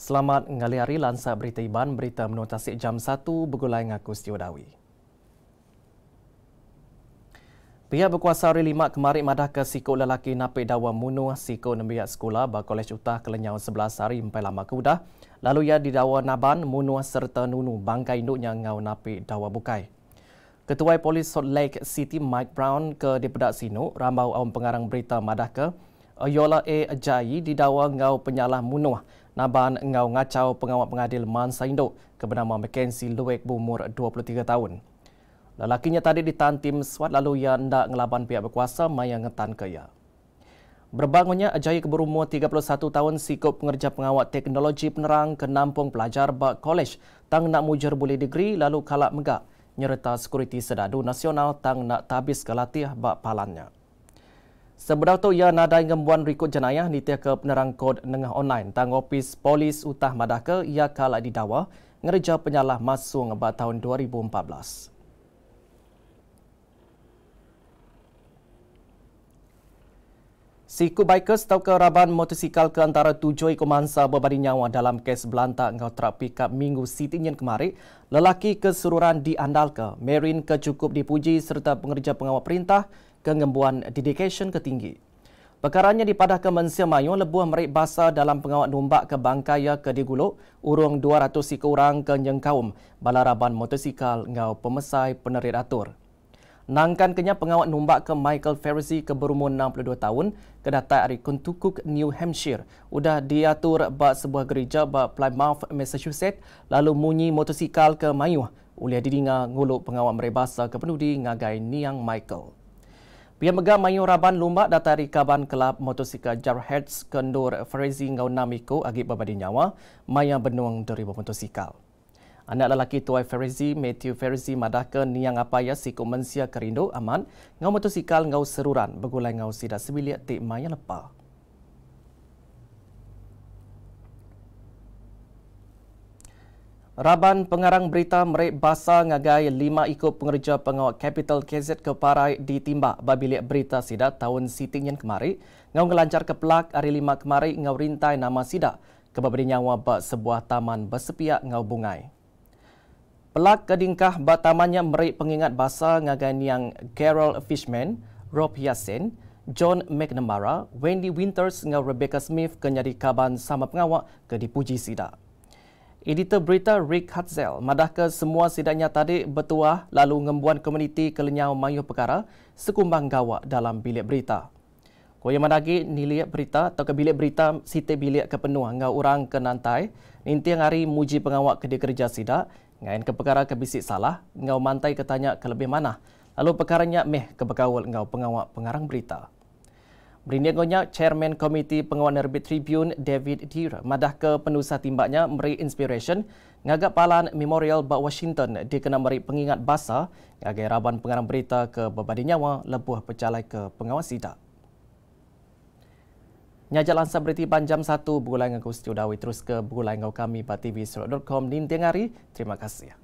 Selamat ngaliari lansa berita Iban, berita menotasi jam 1 bergulai dengan aku Dawi. Pihak berkuasa hari lima kemarin madah ke sikut lelaki napik dawa munu sikut nembiak sekolah bar kolej utah kelenyau sebelas hari sampai lama kuda. Lalu ia didawa naban munu serta nunu bangkai induknya ngau napik dawa bukai. Ketua Polis Salt Lake City Mike Brown ke Dipedak Sinu rambau awam pengarang berita madah ke Yola A. Ajayi didawa ngau penyalah munuh Naban Ngau Ngacau Pengawal Pengadil Man Saindo ke bernama Mackenzie Luwek berumur 23 tahun. Lelakinya tadi ditantim swat lalu ia hendak ngelaban pihak berkuasa Maya Ngetan Kaya. Berbangunnya Ajay berumur 31 tahun sikup pengerja pengawal teknologi penerang ke nampung pelajar bak kolej tang nak mujur boleh degree lalu kalak megak nyerta sekuriti sedadu nasional tang nak tabis ke latih bak palannya. Seberapa ia nada ngembuan rikut jenayah nitih ke penerang kod nengah online tang opis polis utah madaka ia kala didawa ngerja penyalah masuk ngebat tahun 2014. Siku bikers tahu ke raban motosikal ke antara tujuh ikut mansa berbadi nyawa dalam kes belanta ngau truk pickup minggu Siti Nyen kemarin. Lelaki kesururan diandal ke. Marin kecukup dipuji serta pengerja pengawal perintah kengembuan dedication ketinggi. Pekarannya dipadah ke Mensia Mayu, lebuah merik basa dalam pengawat numbak ke Bangkaya ke Diguluk, urung 200 si kurang ke Nyengkaum, balaraban motosikal ngau pemesai penerit atur. Nangkan kenya pengawat numbak ke Michael Ferrisi ke berumur 62 tahun, kedatai dari Kentukuk, New Hampshire. Udah diatur buat sebuah gereja buat Plymouth, Massachusetts, lalu munyi motosikal ke Mayu. Uliah didinga nguluk pengawat merebasa ke penudi ngagai niang Michael. Pihak Megah Mayu Raban Lumba datari Kaban Kelab Motosikal Jarheads Kendur Frezi Ngau Namiko agi babadi nyawa Maya Benuang dari Motosikal. Anak lelaki tuai Ferizi, Matthew Ferizi madaka niang apa ya si komensia kerindu aman ngau motosikal ngau seruran begulai ngau sida sebilik ti maya lepa. Raban pengarang berita merek Basa ngagai lima ikut pengerja pengawal Capital KZ ke Parai ditimba babilik berita sida tahun siting yang kemari. Ngau ngelancar ke pelak hari lima kemari ngau rintai nama sida kebabri nyawa ba sebuah taman bersepiak ngau bungai. Pelak kedingkah ba tamannya Merik pengingat Basa ngagai niang Gerald Fishman, Rob Yasin, John McNamara, Wendy Winters ngau Rebecca Smith kenyari kaban sama pengawal ke dipuji sidak. Editor berita Rick Hatzel ke semua sidangnya tadi bertuah lalu ngembuan komuniti kelenyau mayuh perkara sekumbang gawak dalam bilik berita. Kau yang mana lagi nilai berita atau ke bilik berita sitik bilik ke penuh ngau orang ke nantai nanti yang hari muji pengawak ke kerja sidak ngain ke perkara ke bisik salah ngau mantai ketanya ke lebih mana lalu perkara perkaranya meh ke bekawal ngau pengawak pengarang berita. Berindingonya, Chairman Komiti Penguat Nerbit Tribune David Deere madah ke penusah timbaknya meri inspiration ngagak palan Memorial Bak Washington dikena meri pengingat basa ngagai raban pengarang berita ke berbadi nyawa lebuh pecalai ke pengawas sidak. Nyajak lansar berita panjang satu bulan dengan Kusti terus ke bulan dengan kami batv.com nintiang hari. Terima kasih.